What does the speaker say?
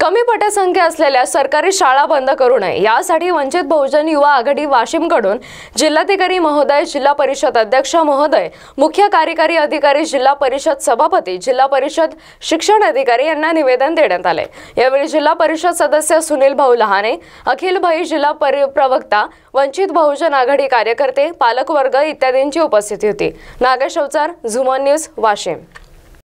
कमी पटसंख्या असलेल्या सरकारी शाळा बंद करू नये यासाठी वंचित बहुजन युवा आघाडी वाशिमकडून जिल्हाधिकारी महोदय जिल्हा परिषद अध्यक्ष महोदय मुख्य कार्यकारी अधिकारी जिल्हा परिषद सभापती जिल्हा परिषद शिक्षण अधिकारी यांना निवेदन देण्यात आले यावेळी जिल्हा परिषद सदस्य सुनील भाऊ लहाने अखिल भाई जिल्हा प्रवक्ता वंचित बहुजन आघाडी कार्यकर्ते पालकवर्ग इत्यादींची उपस्थिती होती नागेश अवचार झुमन न्यूज वाशिम